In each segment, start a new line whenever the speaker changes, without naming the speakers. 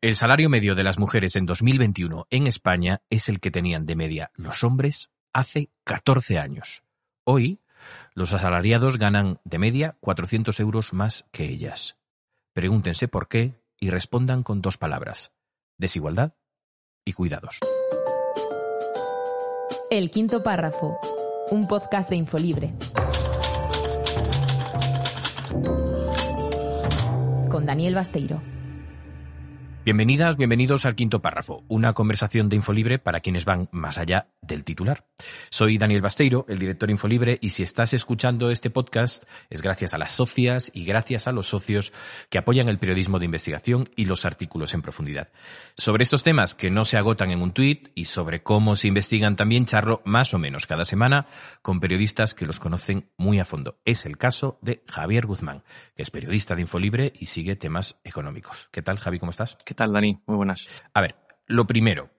El salario medio de las mujeres en 2021 en España es el que tenían de media los hombres hace 14 años. Hoy, los asalariados ganan de media 400 euros más que ellas. Pregúntense por qué y respondan con dos palabras, desigualdad y cuidados. El quinto párrafo, un podcast de Infolibre. Con Daniel Basteiro. Bienvenidas, bienvenidos al quinto párrafo, una conversación de Infolibre para quienes van más allá del titular. Soy Daniel Basteiro, el director de Infolibre, y si estás escuchando este podcast es gracias a las socias y gracias a los socios que apoyan el periodismo de investigación y los artículos en profundidad. Sobre estos temas que no se agotan en un tuit y sobre cómo se investigan también charlo más o menos cada semana con periodistas que los conocen muy a fondo. Es el caso de Javier Guzmán, que es periodista de Infolibre y sigue temas económicos. ¿Qué tal, Javi? ¿Cómo estás? tal, Dani? Muy buenas. A ver, lo primero,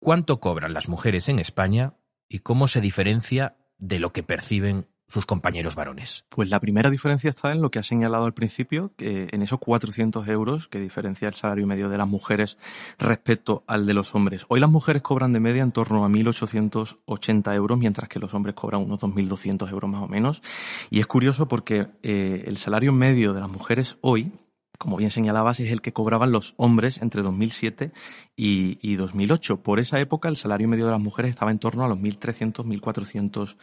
¿cuánto cobran las mujeres en España y cómo se diferencia de lo que perciben sus compañeros varones? Pues la primera diferencia está en lo que ha señalado al principio, que en esos 400 euros
que diferencia el salario medio de las mujeres respecto al de los hombres. Hoy las mujeres cobran de media en torno a 1.880 euros, mientras que los hombres cobran unos 2.200 euros más o menos. Y es curioso porque eh, el salario medio de las mujeres hoy como bien señalabas, es el que cobraban los hombres entre 2007 y, y 2008. Por esa época el salario medio de las mujeres estaba en torno a los 1.300, 1.400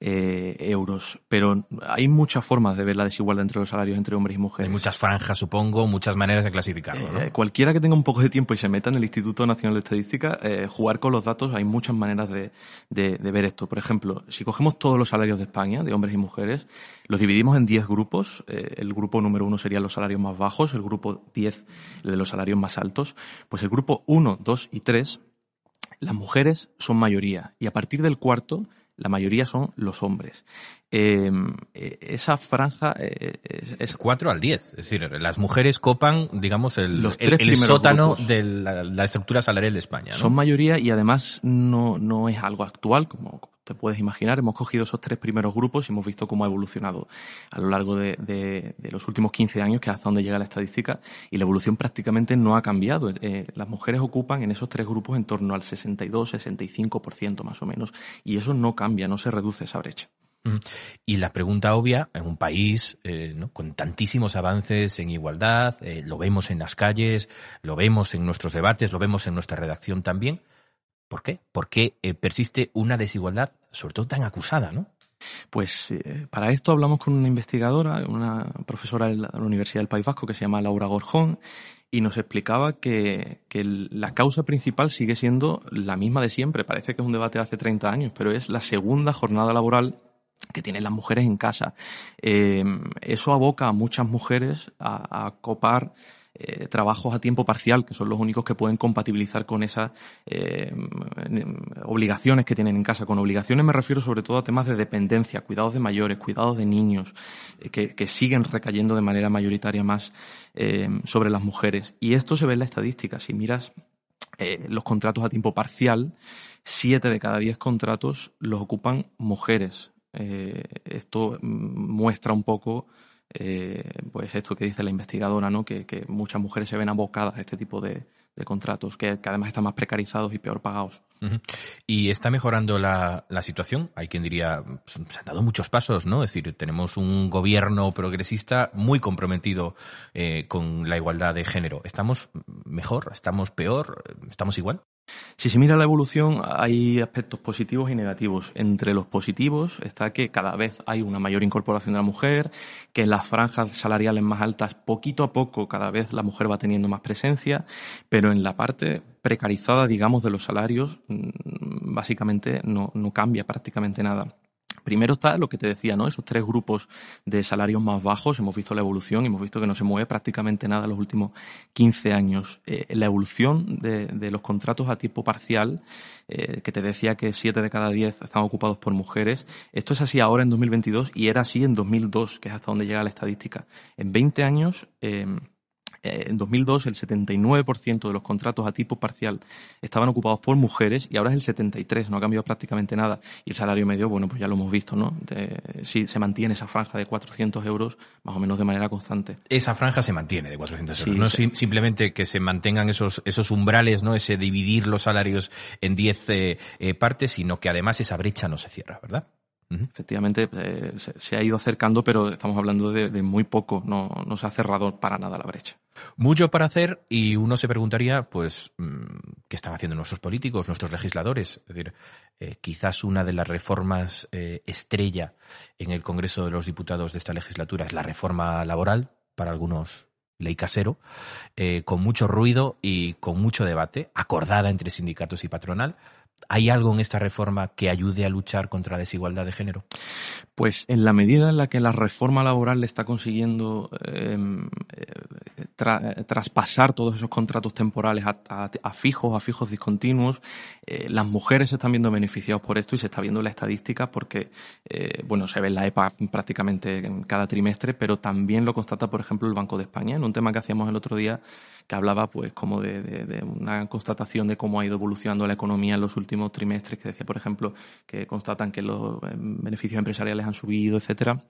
eh, euros. Pero hay muchas formas de ver la desigualdad entre los salarios entre hombres y mujeres. Hay muchas franjas, supongo, muchas maneras de
clasificarlo. Eh,
cualquiera que tenga un poco de tiempo y se meta en el Instituto Nacional de Estadística, eh, jugar con los datos, hay muchas maneras de, ver esto. Por ejemplo, si cogemos todos los salarios de España, de hombres y mujeres, los dividimos en 10 grupos. el grupo número uno serían los salarios más bajos, el grupo 10 de los salarios más altos. Pues el grupo 1, 2 y 3, las mujeres son mayoría y a partir del cuarto, la mayoría son los hombres. Em,
e, esa franja e, e, es 4 al 10. Es decir, las mujeres copan, digamos, el, sótano de la, estructura salarial de España. Son
mayoría y además no, no es algo actual, como te puedes imaginar. Hemos cogido esos tres primeros grupos y hemos visto cómo ha evolucionado a lo largo de, los últimos 15 años, que es hasta donde llega la estadística, y la evolución prácticamente no ha cambiado. Eh, las mujeres ocupan en esos tres grupos en torno al 62-65%
más o menos, y eso no cambia, no se reduce esa brecha. Y la pregunta obvia, en un país eh, con tantísimos avances en igualdad, eh, lo vemos en las calles, lo vemos en nuestros debates, lo vemos en nuestra redacción también, ¿por qué? ¿Por qué eh, persiste una desigualdad, sobre todo tan acusada, no? Pues para
esto hablamos con una investigadora, una profesora de la Universidad del País Vasco que se llama Laura Gorjón, y nos explicaba que, que, la causa principal sigue siendo la misma de siempre. Parece que es un debate de hace 30 años, pero es la segunda jornada laboral que tienen las mujeres en casa. Eh, eso aboca a muchas mujeres a, copar eh, trabajos a tiempo parcial, que son los únicos que pueden compatibilizar con esas eh, obligaciones que tienen en casa. Con obligaciones me refiero sobre todo a temas de dependencia, cuidados de mayores, cuidados de niños, que, que, siguen recayendo de manera mayoritaria más sobre las mujeres. Y esto se ve en la estadística. Si miras los contratos a tiempo parcial, siete de cada diez contratos los ocupan mujeres. Eh, esto muestra un poco eh, pues esto que dice la investigadora, ¿no? que, muchas mujeres se ven abocadas a este tipo de, contratos, que, además están más precarizados y peor pagados.
¿Y está mejorando la, situación? Hay quien diría, pues, se han dado muchos pasos, ¿no? Es decir, tenemos un gobierno progresista muy comprometido eh, con la igualdad de género. ¿Estamos mejor? ¿Estamos peor? ¿Estamos igual? Si se mira la evolución,
hay aspectos positivos y negativos. Entre los positivos está que cada vez hay una mayor incorporación de la mujer, que en las franjas salariales más altas, poquito a poco, cada vez la mujer va teniendo más presencia, pero en la parte precarizada, digamos, de los salarios, mm, básicamente no, no cambia prácticamente nada. Primero está lo que te decía, ¿no? Esos tres grupos de salarios más bajos. Hemos visto la evolución, y hemos visto que no se mueve prácticamente nada en los últimos 15 años. Eh, la evolución de, los contratos a tiempo parcial, eh, que te decía que 7 de cada 10 están ocupados por mujeres. Esto es así ahora en 2022 y era así en 2002, que es hasta donde llega la estadística. En 20 años, eh, eh, en 2002 el 79% de los contratos a tipo parcial estaban ocupados por mujeres y ahora es el 73%, no ha cambiado prácticamente nada. Y el salario medio, bueno, pues ya lo hemos visto, ¿no? sí, se mantiene esa franja de 400 euros más o menos de manera constante.
Esa franja se mantiene de 400 euros, no simplemente que se mantengan esos, esos umbrales, ¿no? Ese dividir los salarios en 10 eh, eh, partes, sino que además esa brecha no se cierra, ¿verdad? Efectivamente, se, ha ido acercando, pero estamos hablando de, muy poco, no, no, se ha cerrado para nada la brecha. Mucho para hacer y uno se preguntaría, pues, mm, ¿qué están haciendo nuestros políticos, nuestros legisladores? Es decir, eh, quizás una de las reformas eh, estrella en el Congreso de los Diputados de esta legislatura es la reforma laboral, para algunos ley casero, eh, con mucho ruido y con mucho debate, acordada entre sindicatos y patronal, ¿Hay algo en esta reforma que ayude a luchar contra la desigualdad de género?
Pues en la medida en la que la reforma laboral le está consiguiendo em, eh, eh, traspasar todos esos contratos temporales a, fijos, a fijos discontinuos, eh, las mujeres se están viendo beneficiadas por esto y se está viendo la estadística porque, bueno, se ve en la EPA prácticamente cada trimestre, pero también lo constata, por ejemplo, el Banco de España en un tema que hacíamos el otro día que hablaba, pues, como de, de una constatación de cómo ha ido evolucionando la economía en los últimos trimestres, que decía, por ejemplo, que constatan que los eh, beneficios empresariales han subido, etcétera,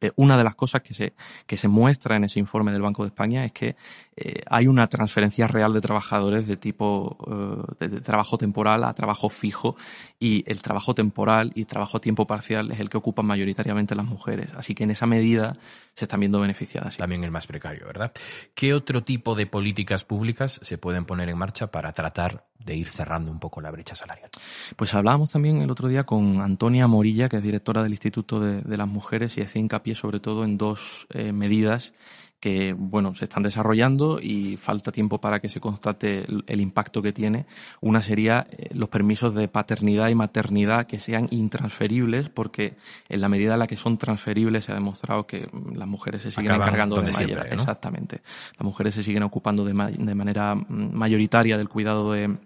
eh, una de las cosas que se, que se muestra en ese informe del Banco de España es que eh, hay una transferencia real de trabajadores de tipo de, trabajo temporal a trabajo fijo y el trabajo temporal y trabajo a tiempo parcial es el que ocupan mayoritariamente las mujeres.
Así que en esa medida se están viendo beneficiadas. También el más precario, ¿verdad? ¿Qué otro tipo de políticas públicas se pueden poner en marcha para tratar de ir cerrando un poco la brecha salarial.
Pues hablábamos también el otro día con Antonia Morilla, que es directora del Instituto de, las Mujeres, y hacía hincapié sobre todo en dos eh, medidas que bueno se están desarrollando y falta tiempo para que se constate el, impacto que tiene. Una sería eh, los permisos de paternidad y maternidad que sean intransferibles, porque en la medida en la que son transferibles se ha demostrado que las mujeres se siguen encargando de mayor... exactamente. Las mujeres se siguen ocupando de manera mm, mayoritaria del cuidado de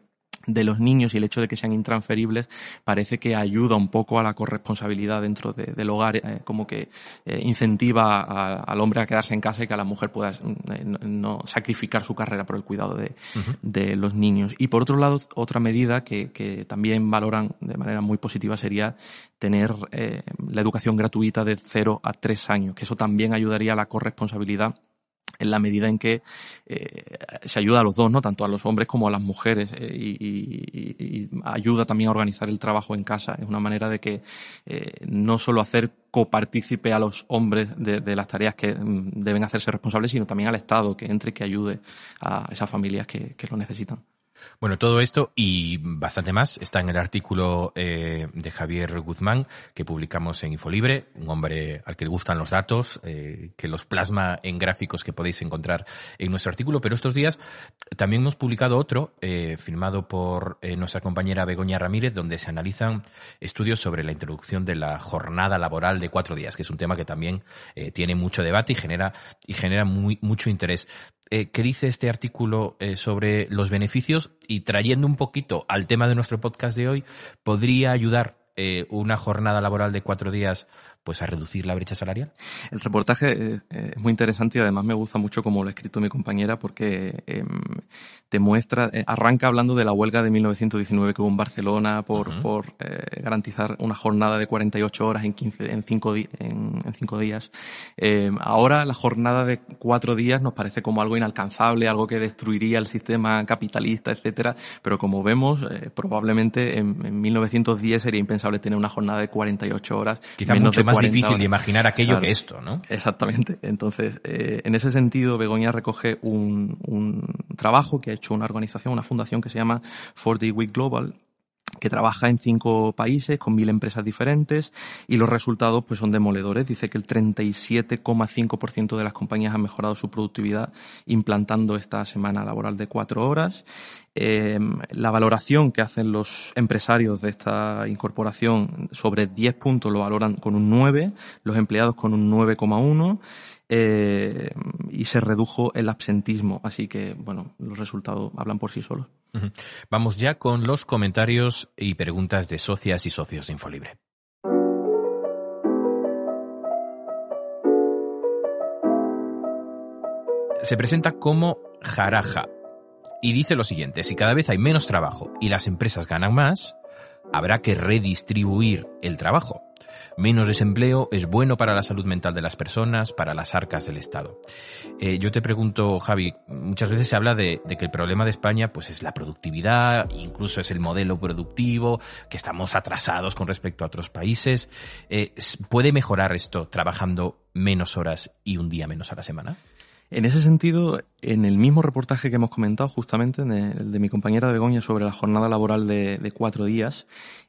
de los niños y el hecho de que sean intransferibles parece que ayuda un poco a la corresponsabilidad dentro del hogar, eh, como que eh, incentiva al hombre a quedarse en casa y que a la mujer pueda eh, no, sacrificar su carrera por el cuidado de, los niños. Y por otro lado, otra medida que, también valoran de manera muy positiva sería tener la educación gratuita de 0 a tres años, que eso también ayudaría a la corresponsabilidad en la medida en que eh, se ayuda a los dos, ¿no? tanto a los hombres como a las mujeres, eh, y, ayuda también a organizar el trabajo en casa. Es una manera de que eh, no solo hacer copartícipe a los hombres de, las tareas que mm, deben hacerse responsables, sino también al Estado, que entre y que ayude a
esas familias que lo necesitan. Bueno, todo esto y bastante más está en el artículo eh, de Javier Guzmán que publicamos en Infolibre, un hombre al que le gustan los datos, eh, que los plasma en gráficos que podéis encontrar en nuestro artículo, pero estos días también hemos publicado otro, eh, firmado por nuestra compañera Begoña Ramírez, donde se analizan estudios sobre la introducción de la jornada laboral de cuatro días, que es un tema que también tiene mucho debate y genera, y genera muy, mucho interés eh, que dice este artículo eh, sobre los beneficios y trayendo un poquito al tema de nuestro podcast de hoy, podría ayudar eh, una jornada laboral de cuatro días pues a reducir la brecha
salarial? El reportaje eh, es muy interesante y además me gusta mucho como lo ha escrito mi compañera porque em, te muestra, eh, arranca hablando de la huelga de 1919 que hubo en Barcelona por, por eh, garantizar una jornada de 48 horas en 15, en 5 en, cinco días. Em, ahora la jornada de 4 días nos parece como algo inalcanzable, algo que destruiría el sistema capitalista, etcétera, pero como vemos, probablemente en, 1910 sería impensable tener una jornada de 48 horas. menos más difícil de imaginar aquello que esto, ¿no? Exactamente. Entonces, eh, en ese sentido, Begoña recoge un, trabajo que ha hecho una organización, una fundación que se llama 40 Week Global, que trabaja en cinco países con mil empresas diferentes y los resultados pues son demoledores. Dice que el 37,5% de las compañías han mejorado su productividad implantando esta semana laboral de cuatro horas. Em, la valoración que hacen los empresarios de esta incorporación sobre 10 puntos lo valoran con un 9, los empleados con un 9,1 eh, y se redujo el absentismo. Así que,
bueno, los resultados hablan por sí solos. Vamos ya con los comentarios y preguntas de socias y socios de Infolibre. Se presenta como jaraja y dice lo siguiente, si cada vez hay menos trabajo y las empresas ganan más, habrá que redistribuir el trabajo. Menos desempleo es bueno para la salud mental de las personas, para las arcas del Estado. Eh, yo te pregunto, Javi, muchas veces se habla de, que el problema de España pues, es la productividad, incluso es el modelo productivo, que estamos atrasados con respecto a otros países. Eh, ¿Puede mejorar esto trabajando menos horas y un día menos a la semana?
En ese sentido, en el mismo reportaje que hemos comentado, justamente, de, de mi compañera Begoña sobre la jornada laboral de, cuatro días,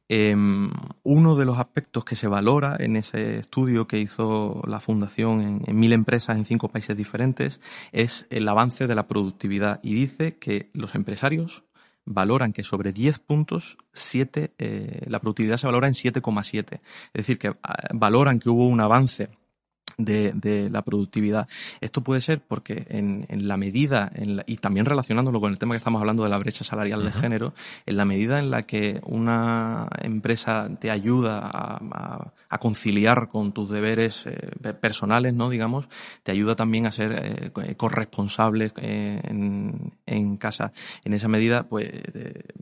em, uno de los aspectos que se valora en ese estudio que hizo la Fundación en, mil empresas en cinco países diferentes es el avance de la productividad y dice que los empresarios valoran que sobre 10 puntos, 7, eh, la productividad se valora en 7,7. Es decir, que ah, valoran que hubo un avance de, la productividad. Esto puede ser porque en, la medida, y también relacionándolo con el tema que estamos hablando de la brecha salarial de género, en la medida en la que una empresa te ayuda a, conciliar con tus deberes eh, personales, ¿no? digamos, te ayuda también a ser eh, corresponsable eh, en, casa. En esa medida, pues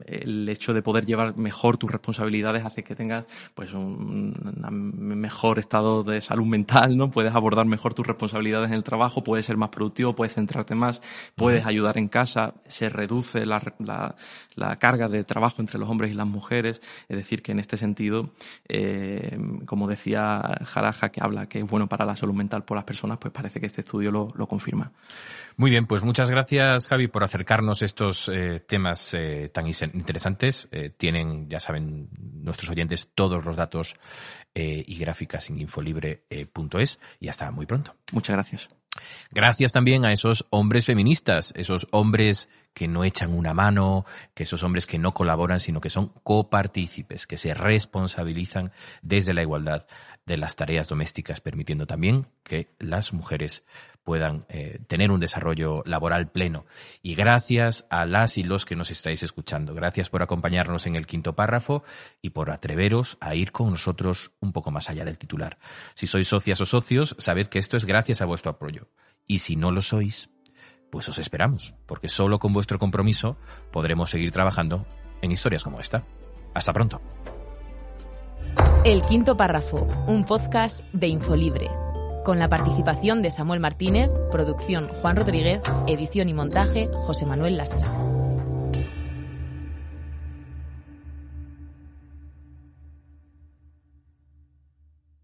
el hecho de poder llevar mejor tus responsabilidades hace que tengas pues un, un mejor estado de salud mental, ¿no? Pues, puedes abordar mejor tus responsabilidades en el trabajo, puedes ser más productivo, puedes centrarte más, puedes ayudar en casa, se reduce la, carga de trabajo entre los hombres y las mujeres. Es decir, que en este sentido, eh, como decía Jaraja, que habla que es bueno para la salud mental por las personas, pues parece que este estudio lo, confirma.
Muy bien, pues muchas gracias Javi por acercarnos estos eh, temas eh, tan interesantes. tienen, ya saben, nuestros oyentes todos los datos y gráficas en infolibre.es y hasta muy pronto. Muchas gracias. Gracias también a esos hombres feministas, esos hombres que no echan una mano, que esos hombres que no colaboran, sino que son copartícipes, que se responsabilizan desde la igualdad de las tareas domésticas, permitiendo también que las mujeres puedan eh, tener un desarrollo laboral pleno. Y gracias a las y los que nos estáis escuchando. Gracias por acompañarnos en el quinto párrafo y por atreveros a ir con nosotros un poco más allá del titular. Si sois socias o socios, sabed que esto es gracias a vuestro apoyo. Y si no lo sois, pues os esperamos, porque solo con vuestro compromiso podremos seguir trabajando en historias como esta. Hasta pronto. El quinto párrafo, un podcast de Infolibre, con la participación de Samuel Martínez, producción Juan Rodríguez, edición y montaje José Manuel Lastra.